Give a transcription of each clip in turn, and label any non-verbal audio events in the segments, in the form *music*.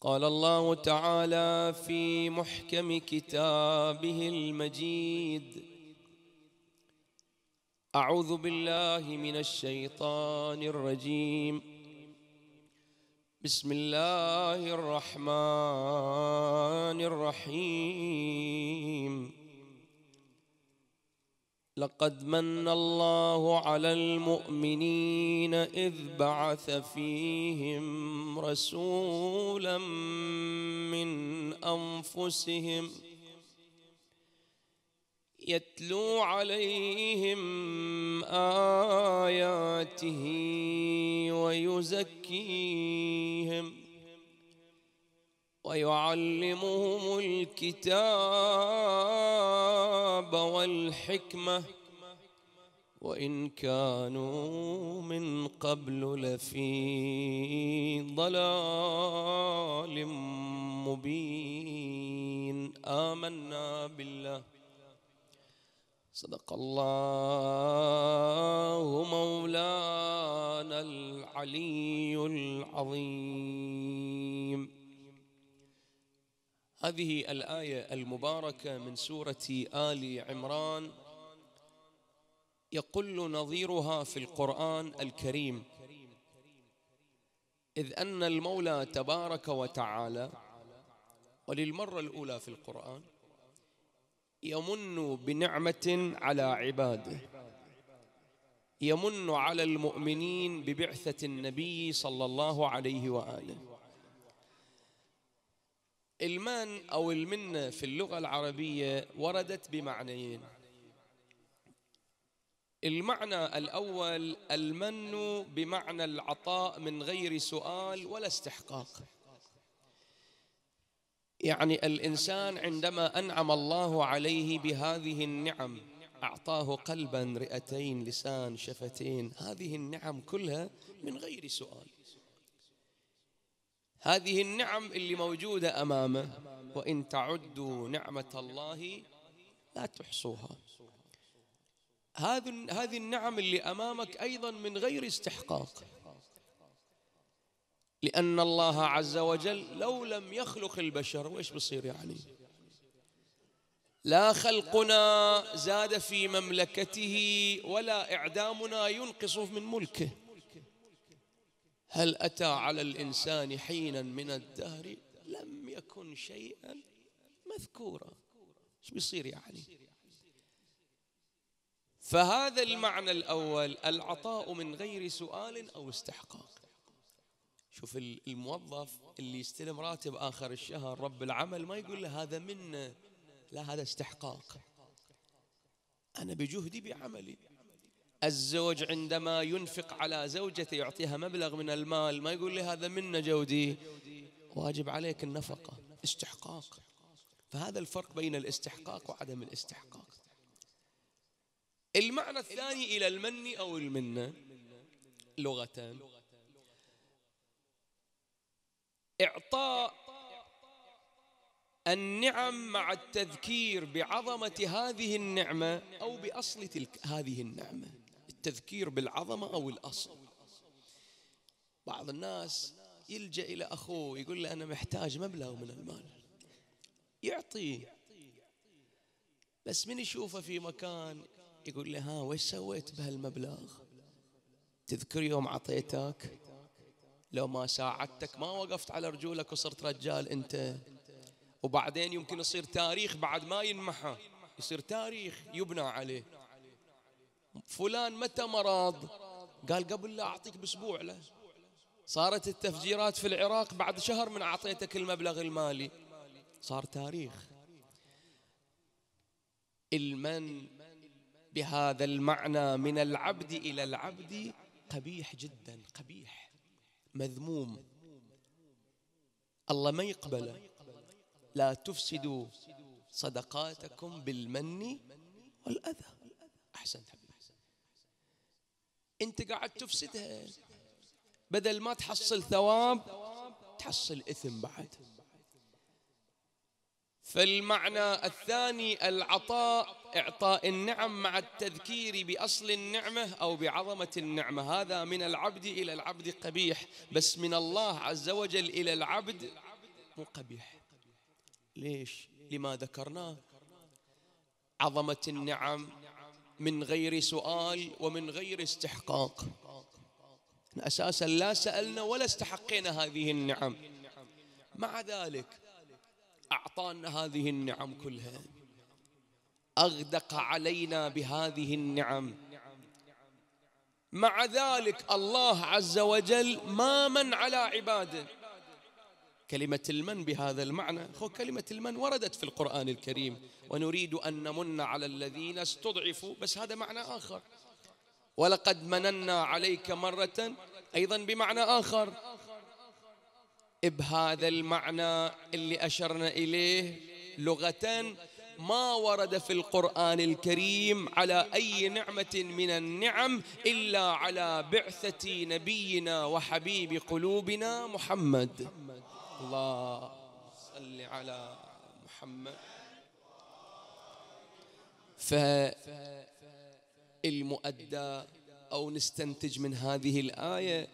قال الله تعالى في محكم كتابه المجيد اعوذ بالله من الشيطان الرجيم بسم الله الرحمن الرحيم لقد من الله على المؤمنين اذ بعث فيهم رسولا من انفسهم يتلو عليهم اياته ويزكيهم ويعلمهم الكتاب والحكمة وإن كانوا من قبل لفي ضلال مبين آمنا بالله صدق الله مولانا العلي العظيم هذه الآية المباركة من سورة آل عمران يقل نظيرها في القرآن الكريم إذ أن المولى تبارك وتعالى وللمرة الأولى في القرآن يمن بنعمة على عباده يمن على المؤمنين ببعثة النبي صلى الله عليه وآله المان أو المنة في اللغة العربية وردت بمعنيين المعنى الأول المن بمعنى العطاء من غير سؤال ولا استحقاق يعني الإنسان عندما أنعم الله عليه بهذه النعم أعطاه قلبا رئتين لسان شفتين هذه النعم كلها من غير سؤال هذه النعم اللي موجودة أمامه وإن تعدوا نعمة الله لا تحصوها هذه النعم اللي أمامك أيضا من غير استحقاق لأن الله عز وجل لو لم يخلق البشر وإيش بصير يعني لا خلقنا زاد في مملكته ولا إعدامنا ينقص من ملكه هل أتى على الإنسان حينا من الدهر لم يكن شيئا مذكورا ايش بيصير يعني فهذا المعنى الأول العطاء من غير سؤال أو استحقاق شوف الموظف اللي يستلم راتب آخر الشهر رب العمل ما يقول له هذا منه لا هذا استحقاق أنا بجهدي بعملي الزوج عندما ينفق على زوجته يعطيها مبلغ من المال ما يقول لي هذا منا جودي واجب عليك النفقة استحقاق فهذا الفرق بين الاستحقاق وعدم الاستحقاق المعنى الثاني إلى المن أو المنة لغة إعطاء النعم مع التذكير بعظمة هذه النعمة أو بأصل تلك هذه النعمة التذكير بالعظمة أو الأصل بعض الناس يلجأ إلى أخوه يقول له أنا محتاج مبلغ من المال يعطي بس من يشوفه في مكان يقول له ها وش سويت بهالمبلغ تذكر يوم عطيتك لو ما ساعدتك ما وقفت على رجولك وصرت رجال انت وبعدين يمكن يصير تاريخ بعد ما ينمحى يصير تاريخ يبنى عليه فلان متى مرض قال قبل لا أعطيك بأسبوع له صارت التفجيرات في العراق بعد شهر من أعطيتك المبلغ المالي صار تاريخ المن بهذا المعنى من العبد إلى العبد قبيح جدا قبيح مذموم الله ما يقبله لا تفسدوا صدقاتكم بالمن والأذى أحسنت أنت قاعد تفسدها بدل ما تحصل ثواب تحصل إثم بعد فالمعنى الثاني العطاء إعطاء النعم مع التذكير بأصل النعمة أو بعظمة النعمة هذا من العبد إلى العبد قبيح بس من الله عز وجل إلى العبد مو قبيح ليش؟ لما ذكرناه عظمة النعم من غير سؤال ومن غير استحقاق أساسا لا سألنا ولا استحقينا هذه النعم مع ذلك أعطانا هذه النعم كلها أغدق علينا بهذه النعم مع ذلك الله عز وجل ما من على عباده كلمة المن بهذا المعنى خو كلمة المن وردت في القرآن الكريم ونريد أن نمن على الذين استضعفوا بس هذا معنى آخر ولقد مننا عليك مرة أيضا بمعنى آخر بهذا المعنى اللي أشرنا إليه لغة ما ورد في القرآن الكريم على أي نعمة من النعم إلا على بعثة نبينا وحبيب قلوبنا محمد الله صل على محمد فالمؤدى أو نستنتج من هذه الآية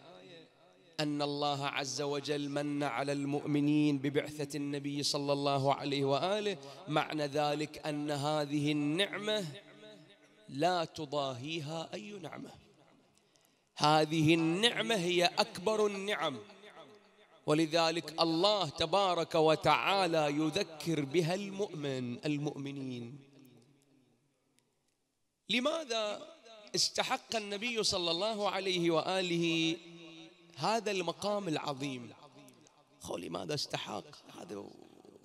أن الله عز وجل من على المؤمنين ببعثة النبي صلى الله عليه وآله معنى ذلك أن هذه النعمة لا تضاهيها أي نعمة هذه النعمة هي أكبر النعم ولذلك الله تبارك وتعالى يذكر بها المؤمن المؤمنين لماذا استحق النبي صلى الله عليه واله هذا المقام العظيم خو لماذا استحق هذا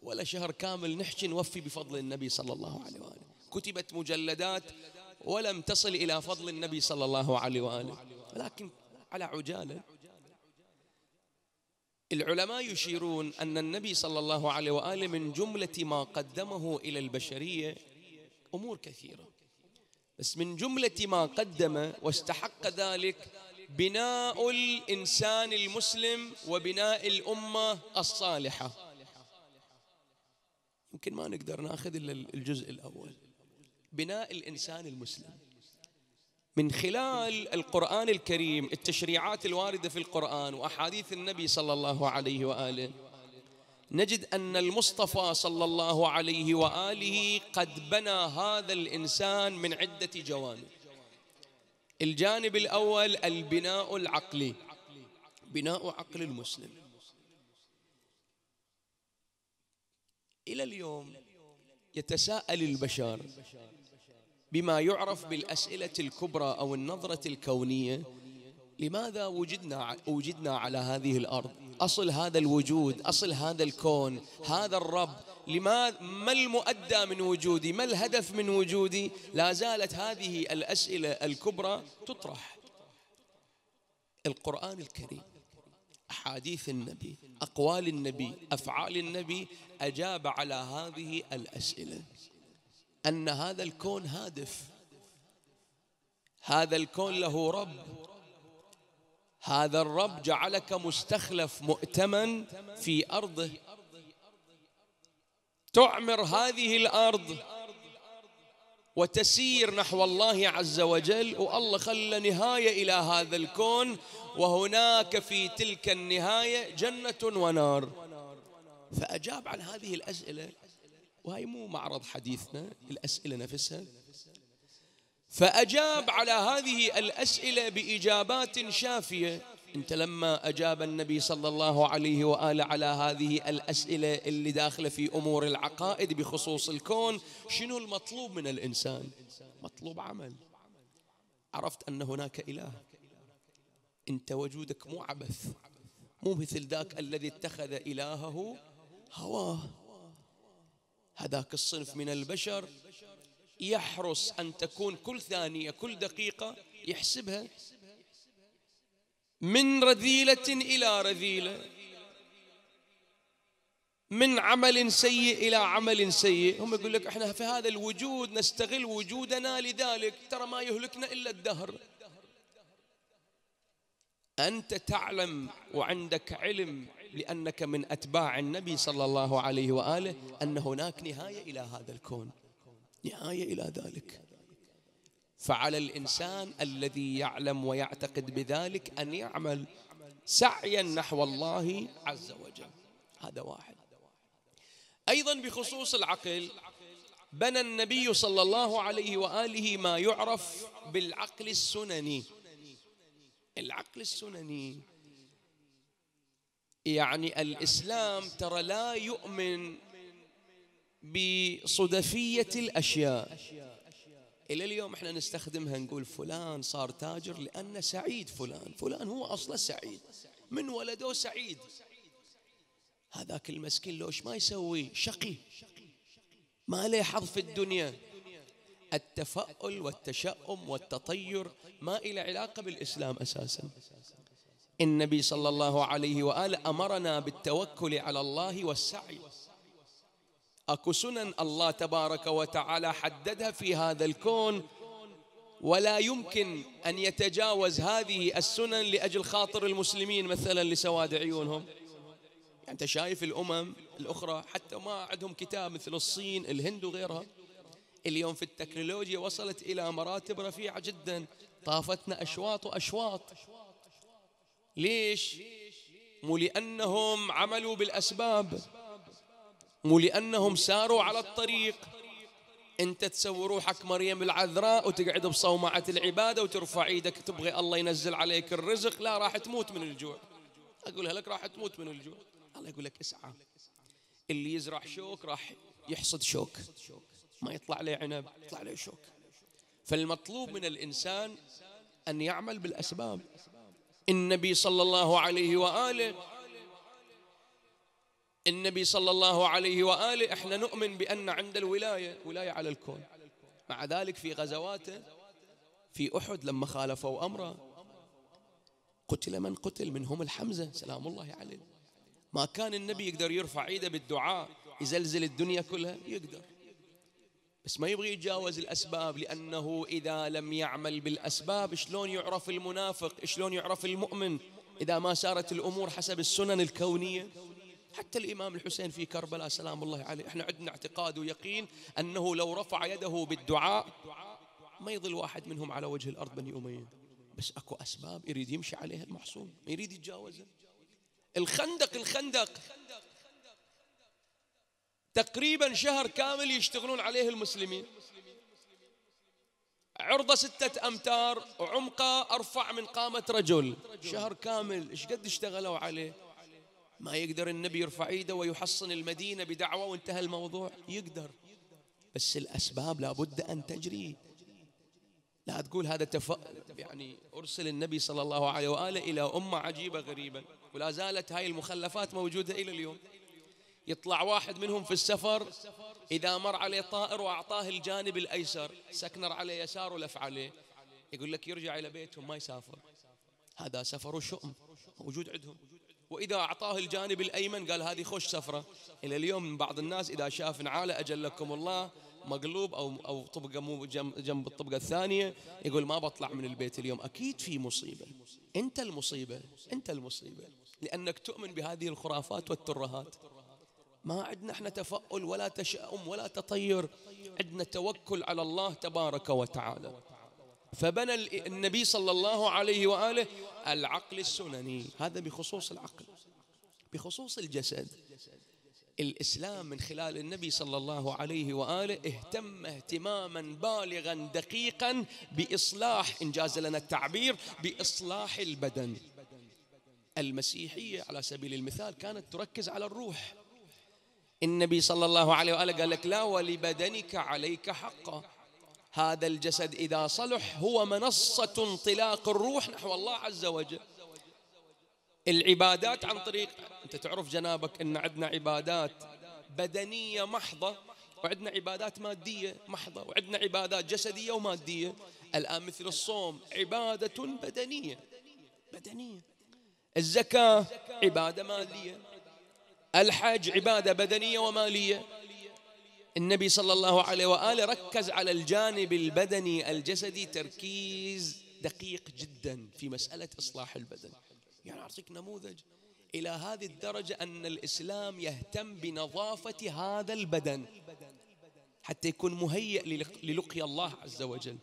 ولا شهر كامل نحكي نوفي بفضل النبي صلى الله عليه واله كتبت مجلدات ولم تصل الى فضل النبي صلى الله عليه واله ولكن على عجاله العلماء يشيرون أن النبي صلى الله عليه وآله من جملة ما قدمه إلى البشرية أمور كثيرة بس من جملة ما قدم واستحق ذلك بناء الإنسان المسلم وبناء الأمة الصالحة يمكن ما نقدر ناخذ إلا الجزء الأول بناء الإنسان المسلم من خلال القرآن الكريم التشريعات الواردة في القرآن وأحاديث النبي صلى الله عليه وآله نجد أن المصطفى صلى الله عليه وآله قد بنى هذا الإنسان من عدة جوانب الجانب الأول البناء العقلي بناء عقل المسلم إلى اليوم يتساءل البشر بما يعرف بالأسئلة الكبرى أو النظرة الكونية لماذا وجدنا وجدنا على هذه الأرض أصل هذا الوجود أصل هذا الكون هذا الرب لماذا ما المؤدى من وجودي ما الهدف من وجودي لا زالت هذه الأسئلة الكبرى تطرح القرآن الكريم أحاديث النبي أقوال النبي أفعال النبي أجاب على هذه الأسئلة أن هذا الكون هادف هذا الكون له رب هذا الرب جعلك مستخلف مؤتمن في أرضه تعمر هذه الأرض وتسير نحو الله عز وجل والله خلى نهاية إلى هذا الكون وهناك في تلك النهاية جنة ونار فأجاب عن هذه الأسئلة وهي مو معرض حديثنا الأسئلة نفسها فأجاب على هذه الأسئلة بإجابات شافية أنت لما أجاب النبي صلى الله عليه وآله على هذه الأسئلة اللي داخلة في أمور العقائد بخصوص الكون شنو المطلوب من الإنسان مطلوب عمل عرفت أن هناك إله أنت وجودك مو عبث مو مثل ذاك الذي اتخذ إلهه هواه هذاك الصنف من البشر يحرص أن تكون كل ثانية كل دقيقة يحسبها من رذيلة إلى رذيلة من عمل سيء إلى عمل سيء هم يقول لك إحنا في هذا الوجود نستغل وجودنا لذلك ترى ما يهلكنا إلا الدهر أنت تعلم وعندك علم لأنك من أتباع النبي صلى الله عليه وآله أن هناك نهاية إلى هذا الكون نهاية إلى ذلك فعلى الإنسان الذي يعلم ويعتقد بذلك أن يعمل سعيا نحو الله عز وجل هذا واحد أيضا بخصوص العقل بنى النبي صلى الله عليه وآله ما يعرف بالعقل السنني العقل السنني يعني الإسلام ترى لا يؤمن بصدفية الأشياء إلى اليوم احنا نستخدمها نقول فلان صار تاجر لأنه سعيد فلان فلان هو أصلا سعيد من ولده سعيد هذاك المسكين لوش ما يسوي شقي ما له حظ في الدنيا التفاؤل والتشاؤم والتطير ما إلى علاقة بالإسلام أساساً النبي صلى الله عليه واله امرنا بالتوكل على الله والسعي اكو سنن الله تبارك وتعالى حددها في هذا الكون ولا يمكن ان يتجاوز هذه السنن لاجل خاطر المسلمين مثلا لسواد عيونهم يعني انت شايف الامم الاخرى حتى ما عندهم كتاب مثل الصين الهند وغيرها اليوم في التكنولوجيا وصلت الى مراتب رفيعه جدا طافتنا اشواط واشواط ليش مو لأنهم عملوا بالأسباب مو لأنهم ساروا على الطريق أنت تسوي روحك مريم العذراء وتقعد بصومعة العبادة وترفع إيدك تبغي الله ينزل عليك الرزق لا راح تموت من الجوع أقولها لك راح تموت من الجوع الله يقول لك اسعى اللي يزرع شوك راح يحصد شوك ما يطلع له عنب يطلع له شوك فالمطلوب من الإنسان أن يعمل بالأسباب النبي صلى الله عليه واله النبي صلى الله عليه واله احنا نؤمن بان عند الولايه ولايه على الكون مع ذلك في غزواته في احد لما خالفوا امره قتل من قتل منهم الحمزه سلام الله عليه ما كان النبي يقدر يرفع ايده بالدعاء يزلزل الدنيا كلها يقدر بس ما يبغى يتجاوز الأسباب لأنه إذا لم يعمل بالأسباب شلون يعرف المنافق شلون يعرف المؤمن إذا ما سارت الأمور حسب السنن الكونية حتى الإمام الحسين في كربلاء سلام الله عليه احنا عندنا اعتقاد ويقين أنه لو رفع يده بالدعاء ما يظل واحد منهم على وجه الأرض بني أمية بس أكو أسباب يريد يمشي عليها المحصول ما يريد يتجاوزها الخندق الخندق تقريبا شهر كامل يشتغلون عليه المسلمين عرضه ستة أمتار وعمقه أرفع من قامة رجل شهر كامل إيش قد اشتغلوا عليه ما يقدر النبي يرفع ايده ويحصن المدينة بدعوة وانتهى الموضوع يقدر بس الأسباب لابد أن تجري لا تقول هذا تف... يعني أرسل النبي صلى الله عليه وآله إلى أمة عجيبة غريبة ولا زالت هاي المخلفات موجودة إلى اليوم يطلع واحد منهم في السفر إذا مر عليه طائر وأعطاه الجانب الأيسر سكنر عليه يسار ولف عليه يقول لك يرجع إلى بيتهم ما يسافر هذا سفر الشؤم موجود عندهم وإذا أعطاه الجانب الأيمن قال هذه خوش سفرة إلى اليوم بعض الناس إذا شاف نعالة أجلكم الله مقلوب أو أو طبقة مو جنب الطبقة الثانية يقول ما بطلع من البيت اليوم أكيد في مصيبة أنت المصيبة أنت المصيبة لأنك تؤمن بهذه الخرافات والترهات ما عندنا احنا تفاؤل ولا تشاؤم ولا تطير عندنا توكل على الله تبارك وتعالى فبنى النبي صلى الله عليه واله العقل السنني هذا بخصوص العقل بخصوص الجسد الاسلام من خلال النبي صلى الله عليه واله اهتم اهتماما بالغا دقيقا باصلاح ان جاز لنا التعبير باصلاح البدن المسيحيه على سبيل المثال كانت تركز على الروح النبي صلى الله عليه وآله قال لك لا ولبدنك عليك حقا هذا الجسد إذا صلح هو منصة انطلاق الروح نحو الله عز وجل العبادات عن طريق أنت تعرف جنابك أن عندنا عبادات بدنية محضة وعندنا عبادات مادية محضة وعندنا عبادات جسدية ومادية الآن مثل الصوم عبادة بدنية بدنية الزكاة عبادة مادية الحج عبادة بدنية ومالية النبي صلى الله عليه وآله ركز على الجانب البدني الجسدي تركيز دقيق جدا في مسألة إصلاح البدن يعني أعطيك نموذج إلى هذه الدرجة أن الإسلام يهتم بنظافة هذا البدن حتى يكون مهيئ للقي الله عز وجل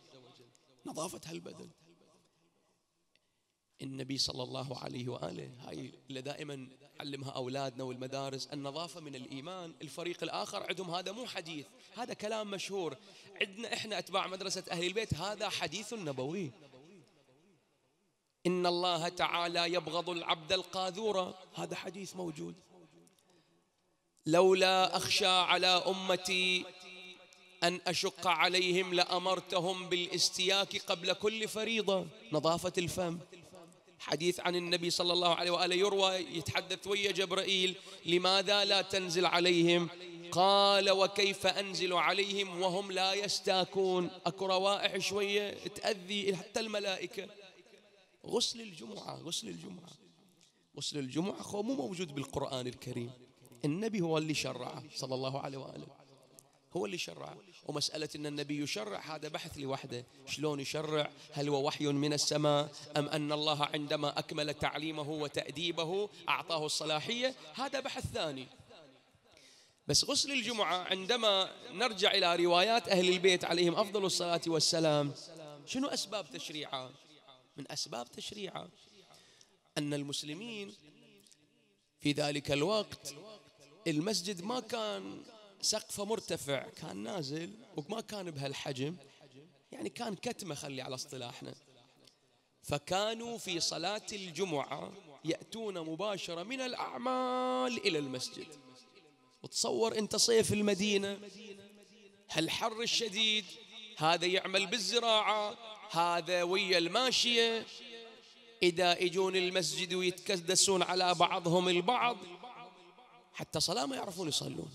نظافة هالبدن النبي صلى الله عليه وآله هاي اللي دائما علمها أولادنا والمدارس النظافة من الإيمان الفريق الآخر عندهم هذا مو حديث هذا كلام مشهور عندنا إحنا أتباع مدرسة أهل البيت هذا حديث نبوي إن الله تعالى يبغض العبد القاذورة هذا حديث موجود لولا أخشى على أمتي أن أشق عليهم لأمرتهم بالاستياك قبل كل فريضة نظافة الفم حديث عن النبي صلى الله عليه وآله يروى يتحدث ويا جبرائيل لماذا لا تنزل عليهم قال وكيف أنزل عليهم وهم لا يستاكون أكو روائح شوية تأذي حتى الملائكة غسل الجمعة غسل الجمعة غسل الجمعة خو مو موجود بالقرآن الكريم النبي هو اللي شرعه صلى الله عليه وآله هو اللي شرع ومسألة أن النبي يشرع هذا بحث لوحده شلون يشرع هل هو وحي من السماء أم أن الله عندما أكمل تعليمه وتأديبه أعطاه الصلاحية هذا بحث ثاني بس غسل الجمعة عندما نرجع إلى روايات أهل البيت عليهم أفضل الصلاة والسلام شنو أسباب تشريعه من أسباب تشريعه أن المسلمين في ذلك الوقت المسجد ما كان سقفه مرتفع كان نازل وما كان بهالحجم يعني كان كتمه خلي على اصطلاحنا فكانوا في صلاة الجمعة يأتون مباشرة من الأعمال إلى المسجد وتصور أنت صيف المدينة هالحر الشديد هذا يعمل بالزراعة هذا ويا الماشية إذا يجون المسجد ويتكدسون على بعضهم البعض حتى صلاة ما يعرفون يصلون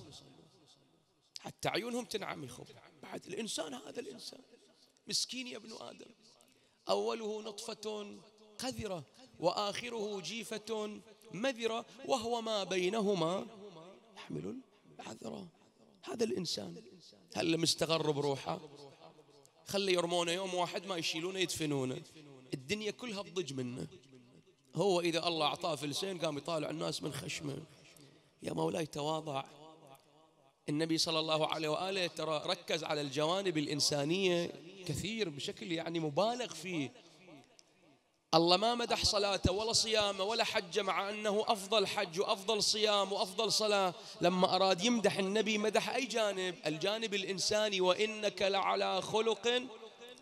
حتى عيونهم تنعم الخوف بعد الإنسان هذا الإنسان مسكين يا ابن آدم أوله نطفة قذرة وآخره جيفة مذرة وهو ما بينهما يحمل العذرة هذا الإنسان هل مستغر بروحه خلي يرمونه يوم واحد ما يشيلونه يدفنونه الدنيا كلها تضج منه هو إذا الله أعطاه فلسين قام يطالع الناس من خشمه يا مولاي تواضع النبي صلى الله عليه وآله ترى ركز على الجوانب الإنسانية كثير بشكل يعني مبالغ فيه الله ما مدح صلاته ولا صيامه ولا حجه مع أنه أفضل حج وأفضل صيام وأفضل صلاة لما أراد يمدح النبي مدح أي جانب الجانب الإنساني وإنك لعلى خلق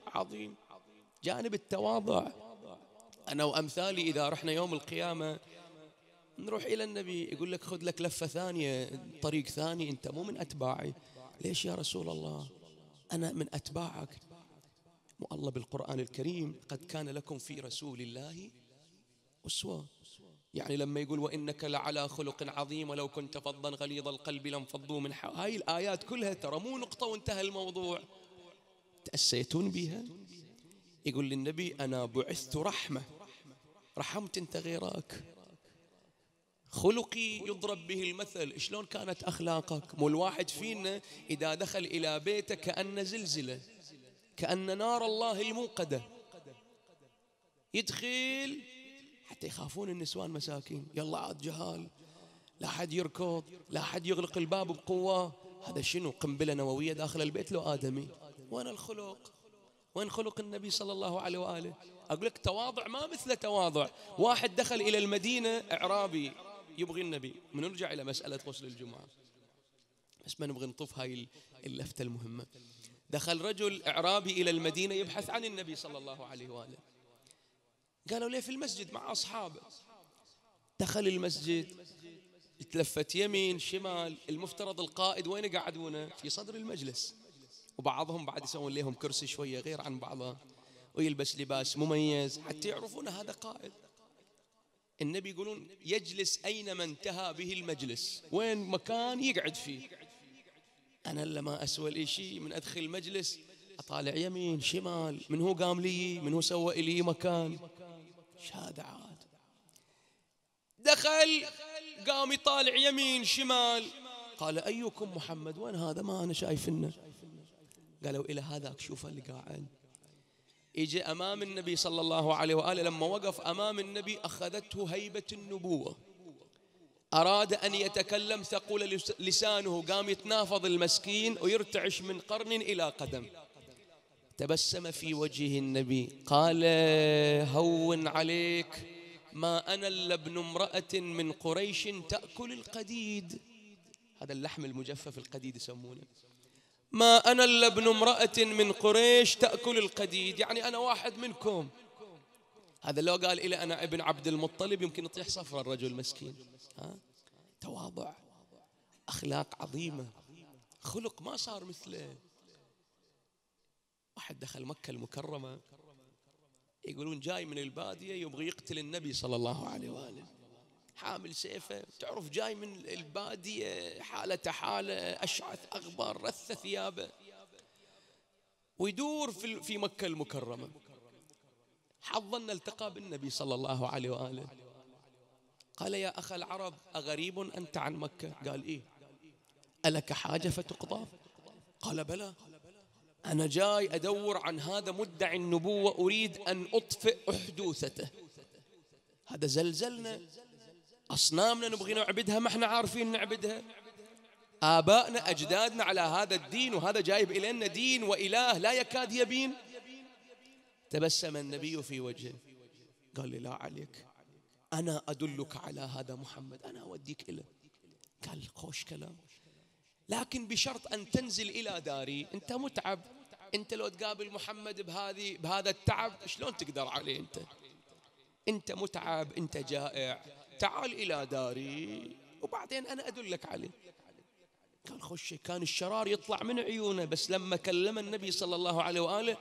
عظيم جانب التواضع أنا وأمثالي إذا رحنا يوم القيامة نروح إلى النبي يقول لك خذ لك لفة ثانية طريق ثاني أنت مو من أتباعي ليش يا رسول الله أنا من أتباعك مو الله بالقرآن الكريم قد كان لكم في رسول الله أسوة يعني لما يقول وإنك لعلى خلق عظيم ولو كنت فظا غليظ القلب لانفضوا من حق هاي الآيات كلها ترى مو نقطة وانتهى الموضوع تأسيتون بها يقول للنبي أنا بعثت رحمة رحمت أنت غيرك خلقي يضرب به المثل شلون كانت أخلاقك مو الواحد فينا إذا دخل إلى بيته كأن زلزلة كأن نار الله الموقدة يدخل حتى يخافون النسوان مساكين يلا عاد جهال لا حد يركض لا حد يغلق الباب بقوة هذا شنو قنبلة نووية داخل البيت لو آدمي وين الخلق وين خلق النبي صلى الله عليه وآله أقول لك تواضع ما مثل تواضع واحد دخل إلى المدينة إعرابي يبغي النبي بنرجع إلى مسألة غسل الجمعة بس ما نبغي نطف هاي اللفتة المهمة دخل رجل إعرابي إلى المدينة يبحث عن النبي صلى الله عليه وآله قالوا ليه في المسجد مع أصحابه دخل المسجد تلفت يمين شمال المفترض القائد وين يقعدونه في صدر المجلس وبعضهم بعد يسوون لهم كرسي شوية غير عن بعضه ويلبس لباس مميز حتى يعرفون هذا قائد النبي يقولون يجلس أينما انتهى به المجلس وين مكان يقعد فيه أنا لما أسوى لي شيء من أدخل المجلس أطالع يمين شمال من هو قام لي من هو سوى لي مكان هذا عاد دخل قام يطالع يمين شمال قال أيكم محمد وين هذا ما أنا شايفنه قالوا إلى هذاك شوف اللي قاعد اجى أمام النبي صلى الله عليه وآله لما وقف أمام النبي أخذته هيبة النبوة أراد أن يتكلم ثقل لسانه قام يتنافض المسكين ويرتعش من قرن إلى قدم تبسم في وجه النبي قال هون عليك ما أنا إلا ابن امرأة من قريش تأكل القديد هذا اللحم المجفف القديد يسمونه ما أنا إلا ابن امرأة من قريش تأكل القديد يعني أنا واحد منكم هذا لو قال إلي أنا ابن عبد المطلب يمكن يطيح صفر الرجل المسكين ها؟ تواضع أخلاق عظيمة خلق ما صار مثله واحد دخل مكة المكرمة يقولون جاي من البادية يبغي يقتل النبي صلى الله عليه وآله حامل سيفه تعرف جاي من البادية حالة حالة أشعث أغبار رث ثيابه ويدور في, في مكة المكرمة حظنا التقى بالنبي صلى الله عليه وآله قال يا أخ العرب أغريب أنت عن مكة قال إيه ألك حاجة فتقضى قال بلى أنا جاي أدور عن هذا مدعي النبوة أريد أن أطفئ أحدوثته هذا زلزلنا أصنامنا نبغي نعبدها ما احنا عارفين نعبدها آبائنا أجدادنا على هذا الدين وهذا جايب إلينا دين وإله لا يكاد يبين تبسم النبي في وجهه قال لي لا عليك أنا أدلك على هذا محمد أنا أوديك إليه قال خوش كلام لكن بشرط أن تنزل إلى داري أنت متعب أنت لو تقابل محمد بهذه بهذا التعب شلون تقدر عليه أنت أنت متعب أنت جائع تعال إلى داري وبعدين أنا أدلك عليه كان خشي كان الشرار يطلع من عيونه بس لما كلم النبي صلى الله عليه وآله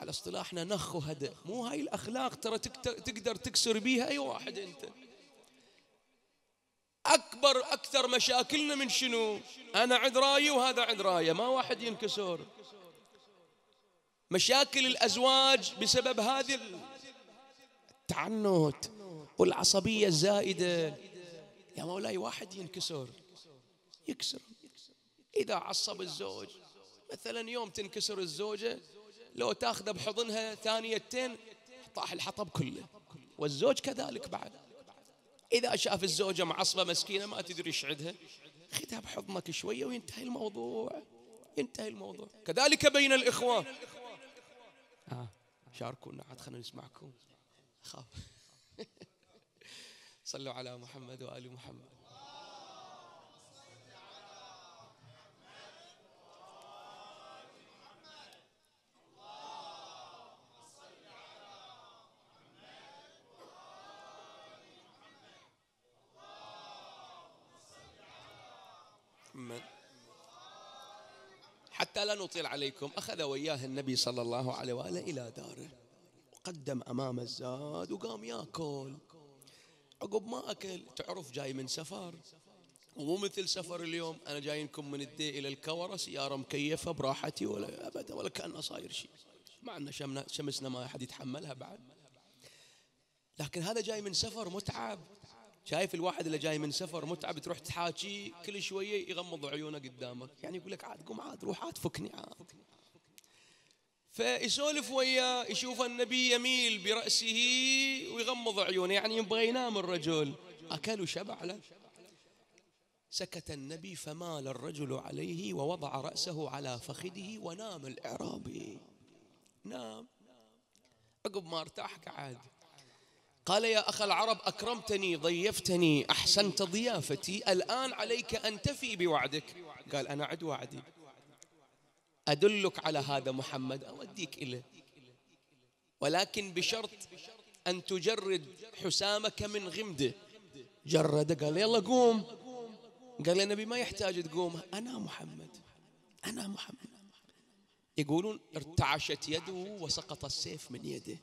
على اصطلاحنا نخ وهدأ مو هاي الأخلاق ترى تقدر تكسر بيها أي واحد أنت أكبر أكثر مشاكلنا من شنو أنا عند رايي وهذا عند رايه ما واحد ينكسر مشاكل الأزواج بسبب هذه التعنت والعصبية الزائدة يا مولاي واحد ينكسر يكسر إذا عصب الزوج مثلا يوم تنكسر الزوجة لو تاخذه بحضنها ثانيتين طاح الحطب كله والزوج كذلك بعد إذا شاف الزوجة معصبة مسكينة ما تدري ايش خذها بحضنك شوية وينتهي الموضوع ينتهي الموضوع كذلك بين الإخوة آه، شاركونا عاد خلينا نسمعكم خاف *laughs* صلوا على محمد وآل محمد محمد حتى لا نطيل عليكم أخذ وياه النبي صلى الله عليه وآله إلى داره وقدم أمام الزاد وقام يأكل عقب ما أكل تعرف جاي من سفر ومو مثل سفر اليوم أنا جاينكم من الدي إلى الكورة سيارة مكيفة براحتي ولا أبدا ولا كأنه صاير شيء مع أن شمسنا ما أحد يتحملها بعد لكن هذا جاي من سفر متعب شايف الواحد اللي جاي من سفر متعب تروح تحاكيه كل شويه يغمض عيونه قدامك يعني يقول لك عاد قوم عاد روح عاد فكني عاد فيسولف وياه يشوف النبي يميل برأسه ويغمض عيونه يعني يبغى ينام الرجل أكل وشبع له سكت النبي فمال الرجل عليه ووضع رأسه على فخذه ونام الإعرابي نام عقب ما ارتاح قعد قال يا أخ العرب أكرمتني ضيفتني أحسنت ضيافتي الآن عليك أن تفي بوعدك قال أنا عد وعدي أدلك على هذا محمد أوديك إليه ولكن بشرط أن تجرد حسامك من غمده جرده قال يلا قوم قال النبي ما يحتاج تقوم أنا محمد أنا محمد يقولون ارتعشت يده وسقط السيف من يده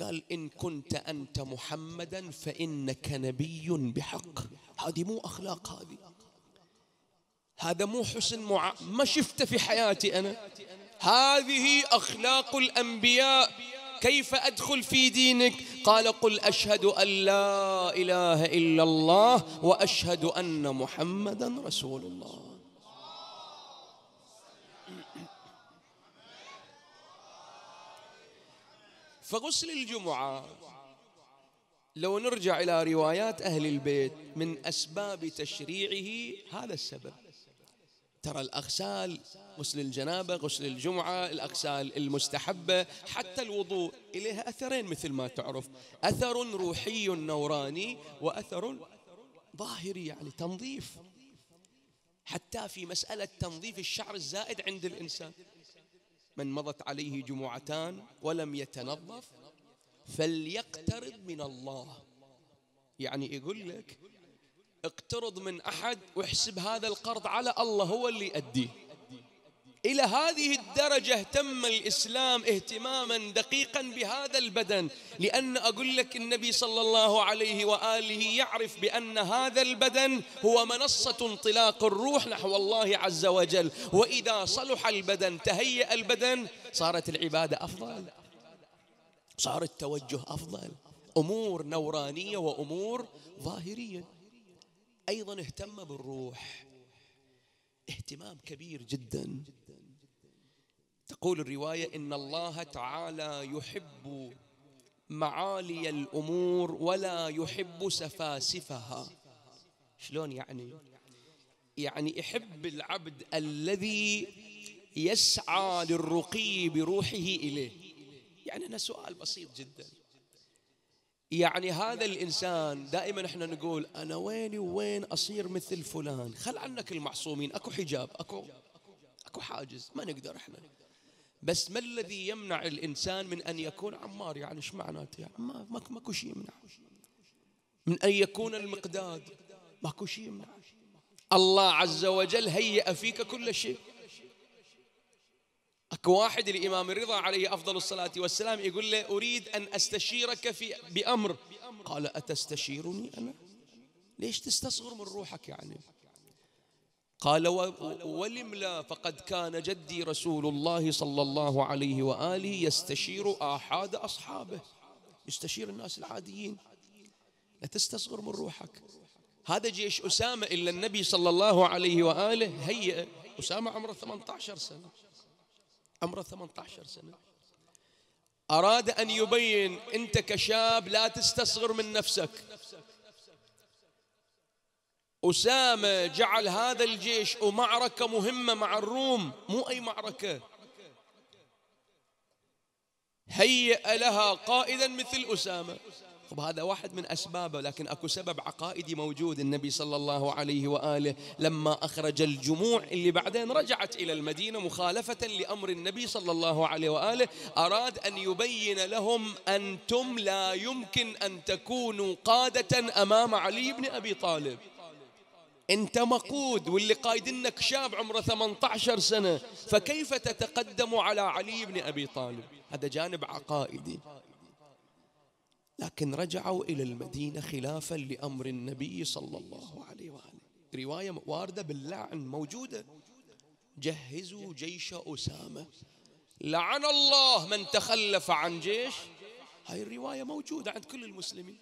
قال إن كنت أنت محمدا فإنك نبي بحق هذه مو أخلاق هذه هذا مو حسن مع... ما شفته في حياتي أنا هذه أخلاق الأنبياء كيف أدخل في دينك قال قل أشهد أن لا إله إلا الله وأشهد أن محمدا رسول الله فغسل الجمعة لو نرجع إلى روايات أهل البيت من أسباب تشريعه هذا السبب ترى الأغسال غسل الجنابة غسل الجمعة الأغسال المستحبة حتى الوضوء إليها أثرين مثل ما تعرف أثر روحي نوراني وأثر ظاهري يعني تنظيف حتى في مسألة تنظيف الشعر الزائد عند الإنسان من مضت عليه جمعتان ولم يتنظف فليقترب من الله يعني يقول لك اقترض من أحد واحسب هذا القرض على الله هو اللي يؤديه إلى هذه الدرجة اهتم الإسلام اهتماما دقيقا بهذا البدن لأن أقول لك النبي صلى الله عليه وآله يعرف بأن هذا البدن هو منصة انطلاق الروح نحو الله عز وجل وإذا صلح البدن تهيأ البدن صارت العبادة أفضل صار التوجه أفضل أمور نورانية وأمور ظاهرية أيضا اهتم بالروح اهتمام كبير جدا تقول الرواية إن الله تعالى يحب معالي الأمور ولا يحب سفاسفها شلون يعني يعني يحب العبد الذي يسعى للرقي بروحه إليه يعني أنا سؤال بسيط جداً يعني هذا الإنسان دائما احنا نقول أنا ويني وين أصير مثل فلان خل عنك المعصومين أكو حجاب أكو أكو حاجز ما نقدر احنا بس ما الذي يمنع الإنسان من أن يكون عمار يعني ايش معناته يعني ما ماكو شيء يمنع من أن يكون المقداد ماكو شيء يمنع الله عز وجل هيأ فيك كل شيء واحد الإمام الرضا عليه أفضل الصلاة والسلام يقول له أريد أن أستشيرك في بأمر قال أتستشيرني أنا ليش تستصغر من روحك يعني قال ولم لا فقد كان جدي رسول الله صلى الله عليه وآله يستشير آحاد أصحابه يستشير الناس العاديين لا تستصغر من روحك هذا جيش أسامة إلا النبي صلى الله عليه وآله هيئة أسامة عمره 18 سنة عمره 18 سنة أراد أن يبين أنت كشاب لا تستصغر من نفسك أسامة جعل هذا الجيش ومعركة مهمة مع الروم مو أي معركة هيأ لها قائدا مثل أسامة وهذا هذا واحد من أسبابه لكن أكو سبب عقائدي موجود النبي صلى الله عليه وآله لما أخرج الجموع اللي بعدين رجعت إلى المدينة مخالفة لأمر النبي صلى الله عليه وآله أراد أن يبين لهم أنتم لا يمكن أن تكونوا قادة أمام علي بن أبي طالب انت مقود واللي قايدنك شاب عمره 18 سنه فكيف تتقدم على علي بن ابي طالب هذا جانب عقائدي لكن رجعوا إلى المدينة خلافا لأمر النبي صلى الله عليه وآله رواية واردة باللعن موجودة جهزوا جيش أسامة لعن الله من تخلف عن جيش هاي الرواية موجودة عند كل المسلمين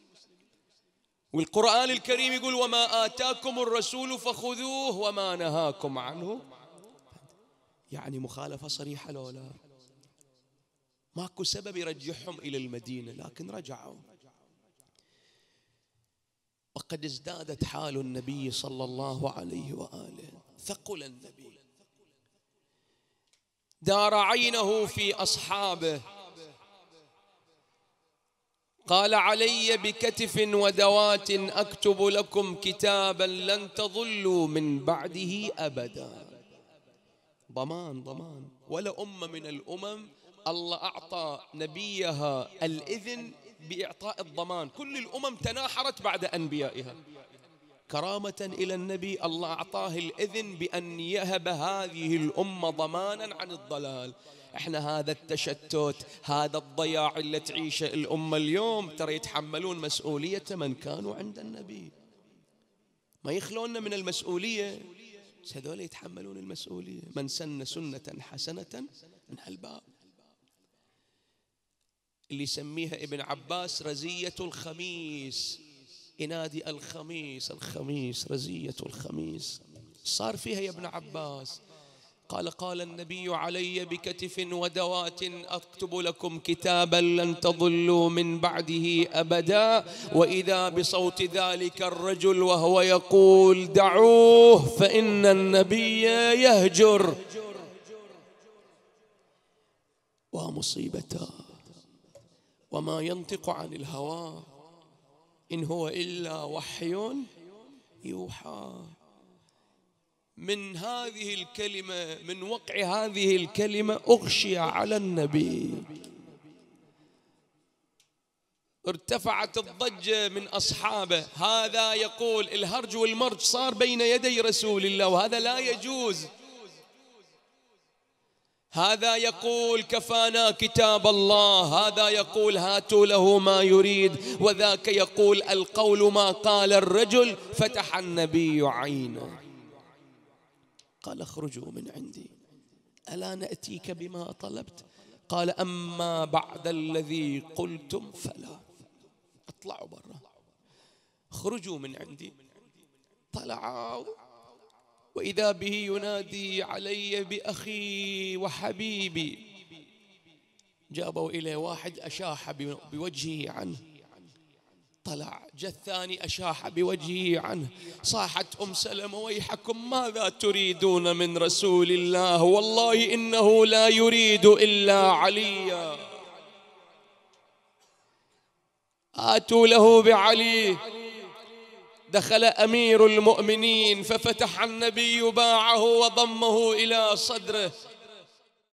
والقرآن الكريم يقول وما آتاكم الرسول فخذوه وما نهاكم عنه يعني مخالفة صريحة لولا ماكو سبب يرجعهم إلى المدينة لكن رجعوا وقد ازدادت حال النبي صلى الله عليه وآله ثقل النبي دار عينه في أصحابه قال علي بكتف ودوات أكتب لكم كتابا لن تضلوا من بعده أبدا ضمان ضمان ولا أمة من الأمم الله أعطى نبيها الإذن بإعطاء الضمان كل الأمم تناحرت بعد أنبيائها كرامة إلى النبي الله أعطاه الإذن بأن يهب هذه الأمة ضمانا عن الضلال احنا هذا التشتت هذا الضياع اللي تعيشه الأمة اليوم ترى يتحملون مسؤولية من كانوا عند النبي ما يخلونا من المسؤولية هذول يتحملون المسؤولية من سن سنة حسنة من هالباب اللي يسميها ابن عباس رزية الخميس ينادي الخميس الخميس رزية الخميس صار فيها يا ابن عباس قال قال النبي علي بكتف ودوات اكتب لكم كتابا لن تضلوا من بعده ابدا واذا بصوت ذلك الرجل وهو يقول دعوه فان النبي يهجر ومصيبته وما ينطق عن الهوى إن هو إلا وحي يوحى من هذه الكلمة من وقع هذه الكلمة أغشي على النبي ارتفعت الضجة من أصحابه هذا يقول الهرج والمرج صار بين يدي رسول الله وهذا لا يجوز هذا يقول كفانا كتاب الله هذا يقول هاتوا له ما يريد وذاك يقول القول ما قال الرجل فتح النبي عينه قال اخرجوا من عندي ألا نأتيك بما طلبت قال أما بعد الذي قلتم فلا اطلعوا برا اخرجوا من عندي طلعوا وإذا به ينادي علي بأخي وحبيبي جابوا إليه واحد أشاح بوجهه عنه طلع جاء الثاني أشاح بوجهه عنه صاحت أم سلمة ويحكم ماذا تريدون من رسول الله والله إنه لا يريد إلا عليا آتوا له بعلي دخل امير المؤمنين ففتح النبي باعه وضمه الى صدره